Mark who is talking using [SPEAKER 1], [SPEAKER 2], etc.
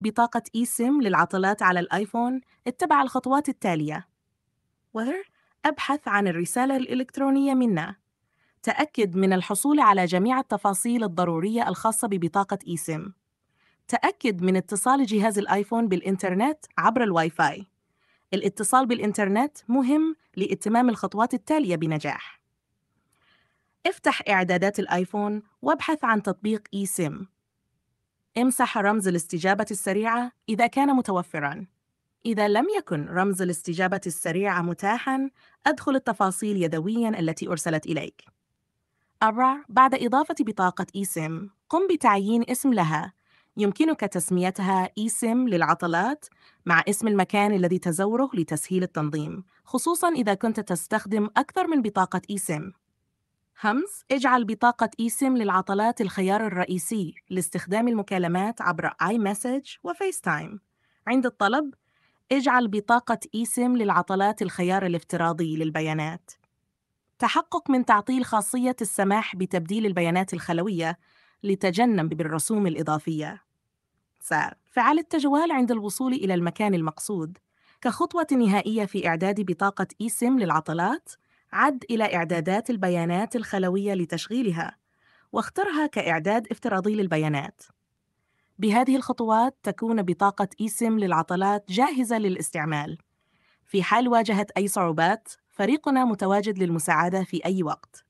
[SPEAKER 1] بطاقة eSIM للعطلات على الآيفون اتبع الخطوات التالية Weather أبحث عن الرسالة الإلكترونية منا تأكد من الحصول على جميع التفاصيل الضرورية الخاصة ببطاقة eSIM. تأكد من اتصال جهاز الآيفون بالإنترنت عبر الواي فاي الاتصال بالإنترنت مهم لإتمام الخطوات التالية بنجاح افتح إعدادات الآيفون وابحث عن تطبيق eSIM. امسح رمز الاستجابة السريعة إذا كان متوفراً. إذا لم يكن رمز الاستجابة السريعة متاحاً، أدخل التفاصيل يدوياً التي أرسلت إليك. أبرع، بعد إضافة بطاقة إيسم، قم بتعيين اسم لها. يمكنك تسميتها إيسم للعطلات مع اسم المكان الذي تزوره لتسهيل التنظيم، خصوصاً إذا كنت تستخدم أكثر من بطاقة إيسم. همس اجعل بطاقة إيسم للعطلات الخيار الرئيسي لاستخدام المكالمات عبر آي مسج وفيس تايم عند الطلب اجعل بطاقة إيسم للعطلات الخيار الافتراضي للبيانات تحقق من تعطيل خاصية السماح بتبديل البيانات الخلوية لتجنب بالرسوم الإضافية سار فعل التجوال عند الوصول إلى المكان المقصود كخطوة نهائية في إعداد بطاقة إيسم للعطلات عد إلى إعدادات البيانات الخلوية لتشغيلها واخترها كإعداد افتراضي للبيانات بهذه الخطوات تكون بطاقة إيسم للعطلات جاهزة للاستعمال في حال واجهت أي صعوبات فريقنا متواجد للمساعدة في أي وقت